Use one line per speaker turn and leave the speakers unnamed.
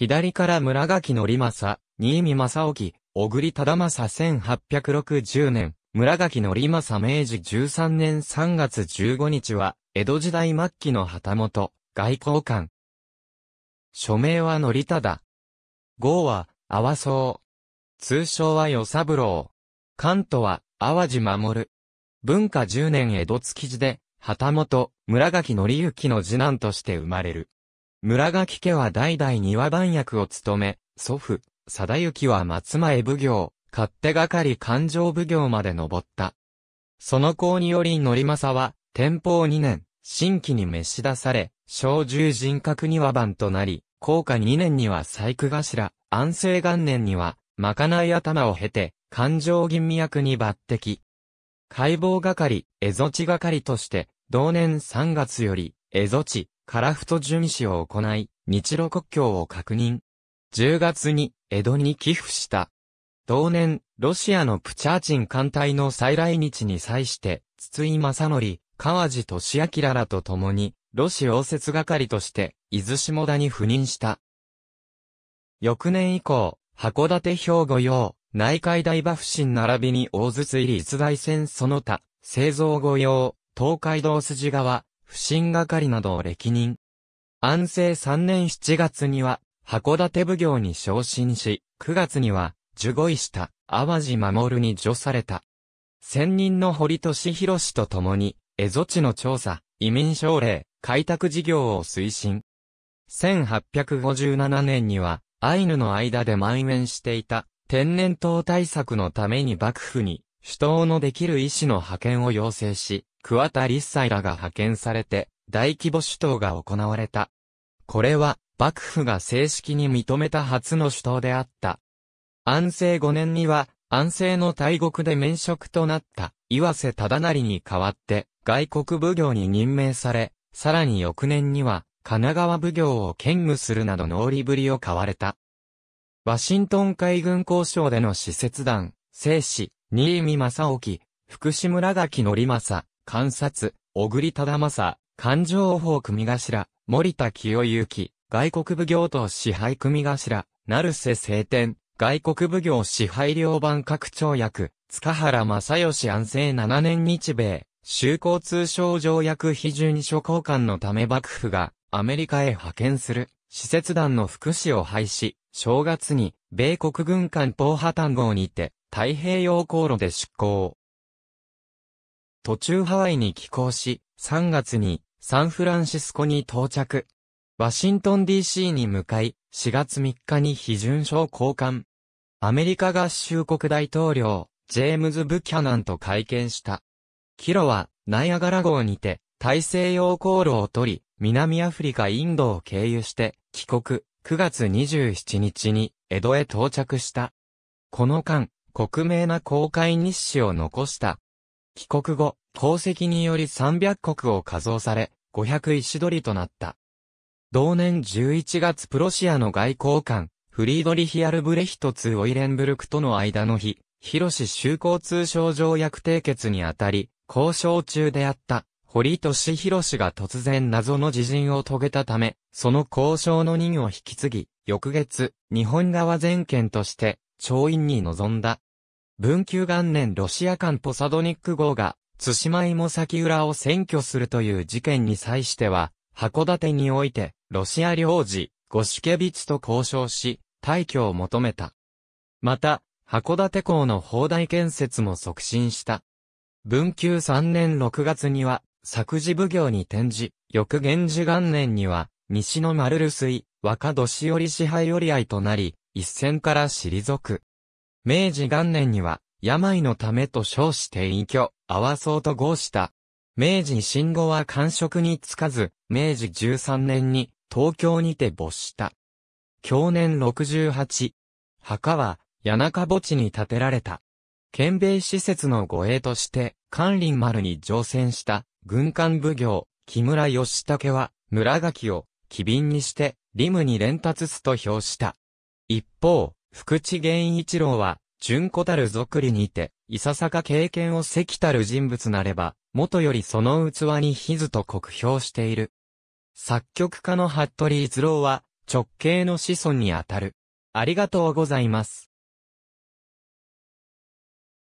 左から村垣のりまさ、新見正興、小栗忠政1860年、村垣のりまさ明治13年3月15日は、江戸時代末期の旗本、外交官。署名はのりただ。号は、阿波総。通称は与三郎。関東は、淡路守。文化10年江戸築地で、旗本、村垣則之の次男として生まれる。村垣家は代々庭番役を務め、祖父、貞行は松前奉行、勝手がかり勘定奉行まで登った。その功により則政は、天保二年、新規に召し出され、小獣人格庭番となり、高下二年には細工頭、安政元年には、まかない頭を経て、勘定吟味役に抜擢。解剖係、蝦夷地係として、同年3月より、蝦夷地、カラフト巡視を行い、日露国境を確認。10月に江戸に寄付した。同年、ロシアのプチャーチン艦隊の再来日に際して、筒井正則、川地俊明らと共に、ロシ応接係として、伊豆下田に赴任した。翌年以降、函館兵庫用、内海大馬不審並びに大筒入り逸材船その他、製造御用、東海道筋側、不審係などを歴任。安政3年7月には、函館奉行に昇進し、9月には、従護医した淡路守に助された。先人の堀俊博氏と共に、蝦夷地の調査、移民奨励、開拓事業を推進。1857年には、アイヌの間で蔓延していた天然痘対策のために幕府に、首都のできる医師の派遣を要請し、桑田サイらが派遣されて、大規模首都が行われた。これは、幕府が正式に認めた初の首都であった。安政5年には、安政の大国で免職となった、岩瀬忠成に代わって、外国奉行に任命され、さらに翌年には、神奈川奉行を兼務するなどの折ぶりを買われた。ワシントン海軍交渉での使節団、生死、新見正興、福士村垣則政、観察、小栗忠政、環状法組頭、森田清之、外国奉行等支配組頭、成瀬晴天、外国奉行支配領番拡張役、塚原正義安政7年日米、修好通商条約批准書交換のため幕府がアメリカへ派遣する使節団の福祉を廃止、正月に米国軍艦防波探号にて太平洋航路で出港。途中ハワイに寄港し、3月にサンフランシスコに到着。ワシントン DC に向かい、4月3日に批准書を交換。アメリカ合衆国大統領、ジェームズ・ブキャナンと会見した。キロは、ナイアガラ号にて、大西洋航路を取り、南アフリカインドを経由して、帰国、9月27日に、江戸へ到着した。この間、国名な公開日誌を残した帰国後、功績により300国を加増され、500石取となった。同年11月プロシアの外交官、フリードリヒ・アルブレヒトツ・オイレンブルクとの間の日、広市修好通商条約締結にあたり、交渉中であった、堀俊博が突然謎の自陣を遂げたため、その交渉の任を引き継ぎ、翌月、日本側全権として、調印に臨んだ。文久元年ロシア艦ポサドニック号が、津島芋先浦を占拠するという事件に際しては、函館において、ロシア領事、ゴシケビチと交渉し、退去を求めた。また、函館港の砲台建設も促進した。文久3年6月には、作事奉行に転じ、翌元治元年には、西の丸留水、若年寄支配寄り合いとなり、一線から退く。明治元年には、病のためと称して隠居、合わそうと合した。明治新後は官職につかず、明治13年に東京にて没した。去年68。墓は、谷中墓地に建てられた。県米施設の護衛として、関林丸に乗船した軍艦奉行、木村義武は、村垣を、機敏にして、リムに連達すと評した。一方、福地源一郎は、純子たる俗理にて、いささか経験をせきたる人物なれば、元よりその器にひずと酷評している。作曲家の服部逸郎は、直系の子孫にあたる。ありがとうございます。